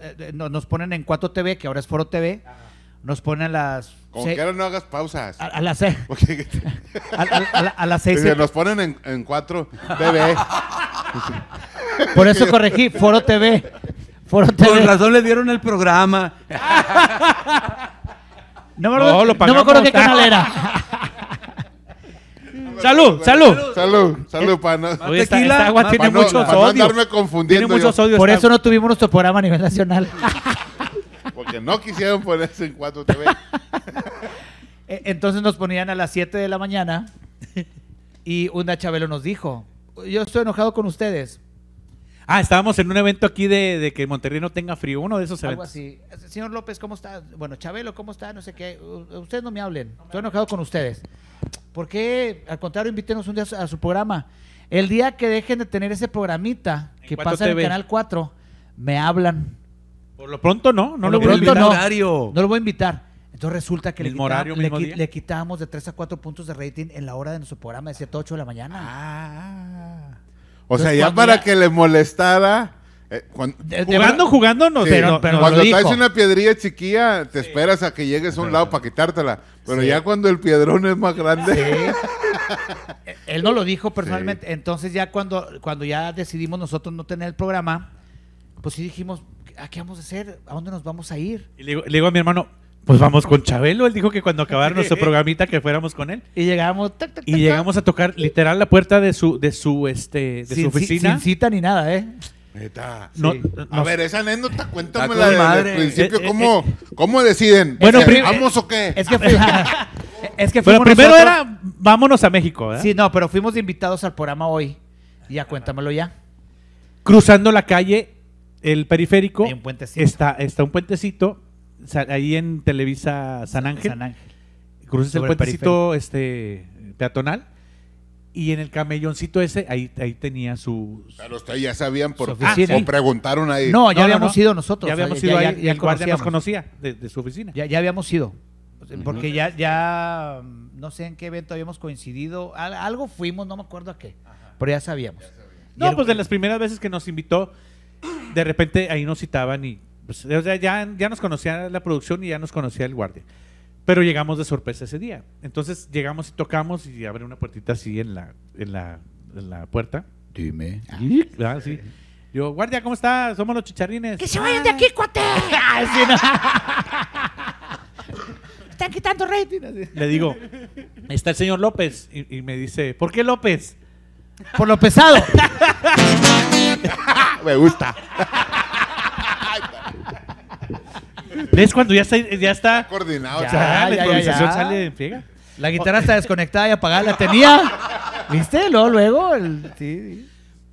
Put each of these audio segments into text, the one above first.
Eh, eh, nos ponen en 4 TV, que ahora es Foro TV. Nos ponen a las. Como que ahora no hagas pausas. A, las 6. a, las 6. nos ponen en, 4 TV. Por eso corregí, Foro TV. Foro TV. razón le dieron el programa. No me, no me acuerdo, qué canal era. Pues. Salud, salud. Salud, salud, eh, para no. esta, agua tiene, muchos odios. tiene Por eso no tuvimos nuestro programa a nivel nacional. Porque no quisieron ponerse en 4 TV. E, entonces nos ponían a las 7 de la mañana y una Chabelo nos dijo, yo estoy enojado con ustedes Ah, estábamos en un evento aquí de, que Monterrey no tenga frío, uno de esos Algo así. Eh, señor López, ¿cómo está? Bueno, Chabelo, ¿cómo está? No sé qué. ustedes no me hablen. Estoy enojado con ustedes. ¿Por qué? Al contrario, invítenos un día a su- programa. El día que dejen de tener ese programita que pasa en el Canal 4, me hablan. Por lo pronto no, no lo voy a invitar. no. lo voy a invitar. Entonces resulta que le, le, quitamos de 3 a 4 puntos de rating en la hora de nuestro programa de 7 a 8 de la mañana. Ah, ah, ah. O sea, ya pues, para que le molestara. Eh, jugando, no, pero, cuando estás una piedrilla chiquilla te esperas a que llegues a un lado para quitártela pero ya cuando el piedrón es más grande él no lo dijo personalmente entonces ya cuando cuando ya decidimos nosotros no tener el programa pues sí dijimos ¿a qué vamos a hacer? ¿a dónde nos vamos a ir? y le le digo a mi hermano pues vamos con Chabelo. Él dijo que cuando acabara nuestro programita que fuéramos con él. Y llegamos. y llegamos a tocar literal la puerta de su, de su, este, de oficina. Sin, cita ni nada, ¿eh? a ver, esa anécdota, cuéntamela desde el principio. Eh, eh, eh, ¿cómo, deciden? Bueno, ¿Vamos o qué? Es que, fue. es que primero era, vámonos a México, ¿eh? Sí, no, pero fuimos invitados al programa hoy. Ya, cuéntamelo ya. Cruzando la calle, el periférico. puentecito. Está, está un puentecito ahí en Televisa San Ángel. Cruces el puentecito este, peatonal. Y en el camelloncito ese, ahí, ahí tenía su, ya sabían por preguntaron ahí. No, ya habíamos ido nosotros. Ya habíamos ido ahí el guardia nos conocía de, su oficina. Ya, habíamos ido. Porque ya, ya mm, no sé en qué evento habíamos coincidido. algo fuimos, no me acuerdo a qué. Pero ya sabíamos. No, pues de las primeras veces que nos invitó, de repente ahí nos citaban y pues, ya, ya nos conocía la producción y ya nos conocía el guardia. Pero llegamos de sorpresa ese día. Entonces llegamos y tocamos y abre una puertita así en la, en la, puerta. Dime. Ah, Yo, guardia, ¿cómo está? Somos los chicharines ¡Que se vayan de aquí, cuate! Ah, Están quitando retinas Le digo, está el señor López. Y, y me dice, ¿por qué López? Por lo pesado. me gusta. ¿Ves cuando ya está? Ya está coordinado. la improvisación sale en friega. La guitarra está desconectada y apagada la tenía. ¿Viste? Luego, luego.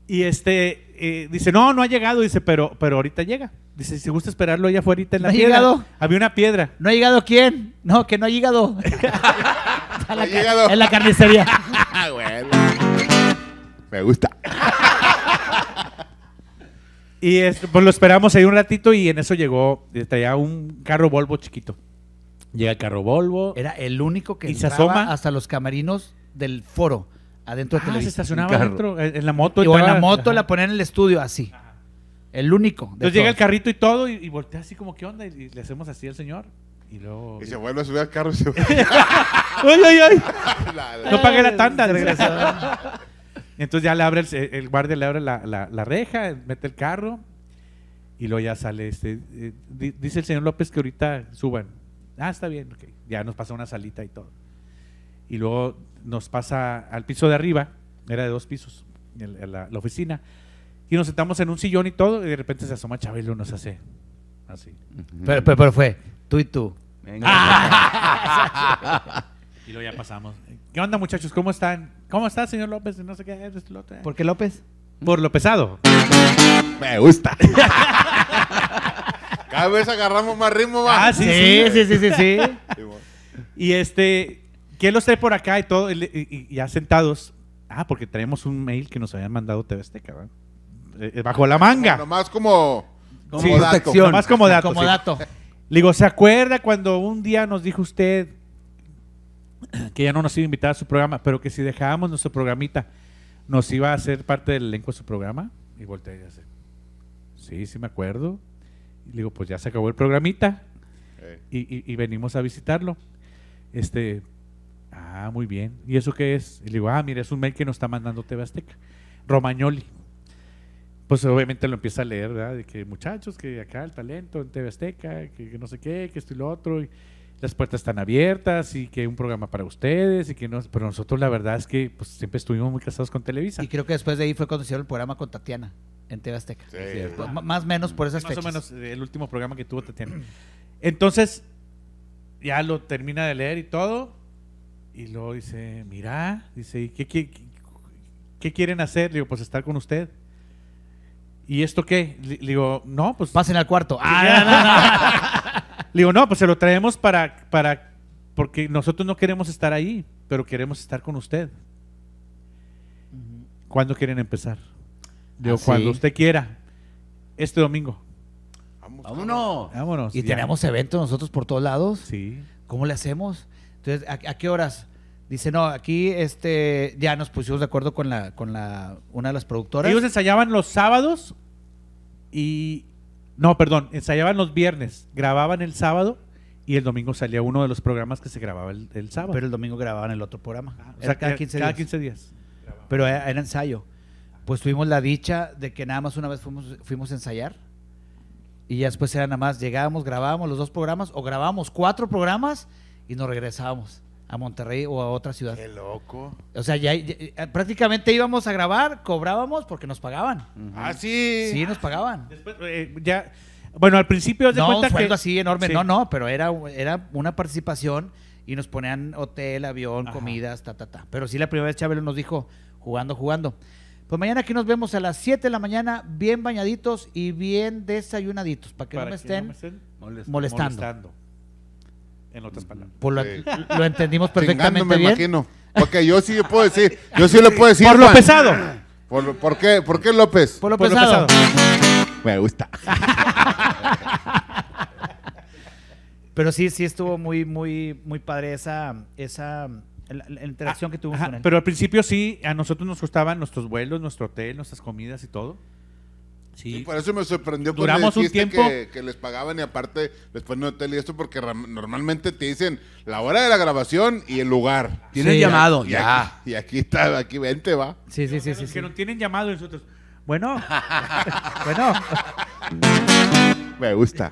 Y este, eh, dice, no, no ha llegado. Dice, pero, pero ahorita llega. Dice, si gusta esperarlo allá afuera en la piedra. ha llegado? Había una piedra. ¿No ha llegado quién? No, que no ha llegado. en, ha llegado. en la carnicería. bueno. Me gusta. Y pues lo esperamos ahí un ratito y en eso llegó, eh, traía un carro Volvo chiquito. Llega el carro Volvo. Era el único que se asoma hasta los camarinos del foro, adentro de ah, se estacionaba adentro, en la moto. Y o en la moto la ponían en el estudio así. El único. Entonces llega el carrito y todo y, voltea así como, ¿qué onda? Y, le hacemos así al señor. Y luego... Y se vuelve a subir al carro y se... ¡Ay, ay, ay! no pagué la tanda, regresó. Entonces ya le abre el, eh, guardia, le abre la, reja, mete el carro y luego ya sale este. Eh, dice el señor López que ahorita suban. Ah, está bien, okay. ya nos pasa una salita y todo. Y luego nos pasa al piso de arriba, era de dos pisos, la, oficina. Y nos sentamos en un sillón y todo, y de repente se asoma Chabelo y nos hace así. pero, fue, tú y tú. Y lo ya eh, pasamos. ¿Qué onda, muchachos? ¿Cómo están? ¿Cómo está, señor López? No sé qué es, López. ¿Por qué López? Por lo pesado. Me gusta. Cada vez agarramos más ritmo, más Ah, sí, sí, sí, sí, sí. y este, ¿qué los trae por acá y todo, y, ya sentados. Ah, porque traemos un mail que nos habían mandado TV cabrón. Eh, eh, bajo la manga. más como. Como dato. Más como dato, dato. Le digo, ¿se acuerda cuando un día nos dijo usted que ya no nos iba a invitar a su programa, pero que si dejábamos nuestro programita, nos iba a hacer parte del elenco de su programa. Y volteé y dice, sí, sí me acuerdo. Y le digo, pues ya se acabó el programita. Y, venimos a visitarlo. Este, ah, muy bien. ¿Y eso qué es? Y le digo, ah, mira, es un mail que nos está mandando TV Azteca. Romagnoli. Pues obviamente lo empieza a leer, ¿verdad? De que muchachos, que acá el talento en TV Azteca, que, no sé qué, que esto y lo otro las puertas están abiertas y que un programa para ustedes y que no, pero nosotros la verdad es que pues, siempre estuvimos muy casados con Televisa. Y creo que después de ahí fue cuando hicieron el programa con Tatiana en TV Azteca. Más o menos por esas Más Más o menos eh, el último programa que tuvo Tatiana. Entonces, ya lo termina de leer y todo, y luego dice, mira, dice, ¿y qué, quieren hacer? digo, pues estar con usted. ¿Y esto qué? digo, no, pues... Pasen al cuarto. Ah, Le digo, no, pues se lo traemos para, para, porque nosotros no queremos estar ahí, pero queremos estar con usted. ¿Cuándo quieren empezar? Digo, ah, cuando usted quiera. Este domingo. Vamos, Vámonos. Vámonos. Y tenemos eventos nosotros por todos lados. Sí. ¿Cómo le hacemos? Entonces, ¿a, qué horas? Dice, no, aquí este, ya nos pusimos de acuerdo con, la, con una de las productoras. Ellos ensayaban los sábados y, no, perdón, ensayaban los viernes, grababan el sábado y el domingo salía uno de los programas que se grababa el, sábado. Pero el domingo grababan el otro programa. Ah, era cada, 15 días. Pero era, ensayo. Pues tuvimos la dicha de que nada más una vez fuimos, fuimos a ensayar y ya después era nada más llegábamos, grabábamos los dos programas o grabábamos cuatro programas y nos regresábamos a Monterrey o a otra ciudad. Qué loco. O sea, ya, eh, prácticamente íbamos a grabar, cobrábamos porque nos pagaban. Ah, sí. Sí, nos pagaban. Eh, ya, bueno, al principio de no, cuenta así enorme, no, no, pero era, era una participación y nos ponían hotel, avión, comidas, ta, ta, ta. Pero sí, la primera vez Chávez nos dijo, jugando, jugando. Pues mañana aquí nos vemos a las 7 de la mañana, bien bañaditos y bien desayunaditos, para que, no, me estén molestando en otras palabras. Pues lo, entendimos perfectamente bien. Porque yo sí puedo decir, yo sí le puedo decir. Por lo pesado. Por, por, qué, López? Por lo, pesado. Me gusta. Pero sí, sí estuvo muy, muy, muy padre esa, esa interacción ah, que tuvimos Pero al principio sí, a nosotros nos gustaban nuestros vuelos, nuestro hotel, nuestras comidas y todo. Y por eso me sorprendió porque un que, les pagaban y aparte después ponen hotel y esto porque normalmente te dicen la hora de la grabación y el lugar. Tienen llamado, y Aquí, y aquí está, aquí vente, va. Sí, sí, sí, sí. no tienen llamado nosotros. Bueno. bueno. Me gusta.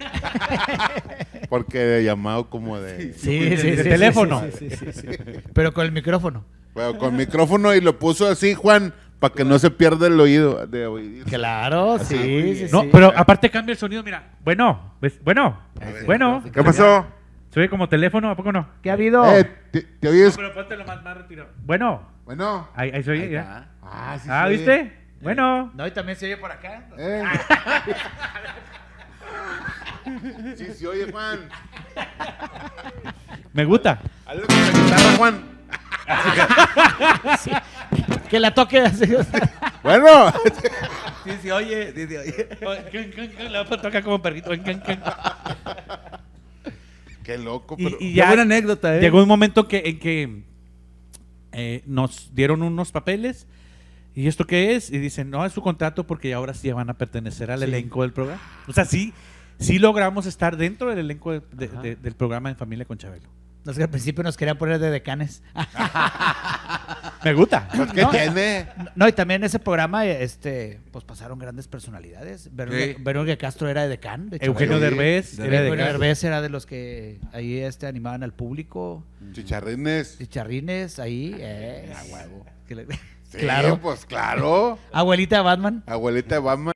Porque de llamado como de... Sí, sí teléfono. Pero con el micrófono. Bueno, con micrófono y lo puso así, Juan. Para que no se pierda el oído de Claro, ah, sí, sí, No, pero aparte cambia el sonido, mira. Bueno, pues, bueno, bueno. ¿Qué pasó? Se oye como teléfono, ¿a poco no? ¿Qué ha habido? Eh, te, oyes. más Bueno. Bueno. Ahí, se oye, ya. Ah, sí. Ah, ¿viste? Bueno. No, y también se oye por acá. Eh. sí, se oye, Juan. Me gusta. Hazlo con la gustaba, Juan. sí que la toque bueno. Dice, oye, dice, oye. La a tocar como perrito. Qué loco, pero... Y, ya anécdota, ¿eh? Llegó un momento que, en que eh, nos dieron unos papeles. ¿Y esto qué es? Y dicen, no, es su contrato porque ahora sí van a pertenecer al elenco del programa. O sea, sí, sí logramos estar dentro del elenco del programa en familia con Chabelo. al principio nos quería poner de decanes. Me gusta. ¿Qué tiene? No, y también en ese programa este, pues pasaron grandes personalidades. Verónica Castro era de decán. Eugenio Derbez Eugenio Derbez era de los que ahí este, animaban al público. Chicharrines. Chicharrines, ahí. Ah, eh, claro. pues claro. Abuelita Batman. Abuelita Batman.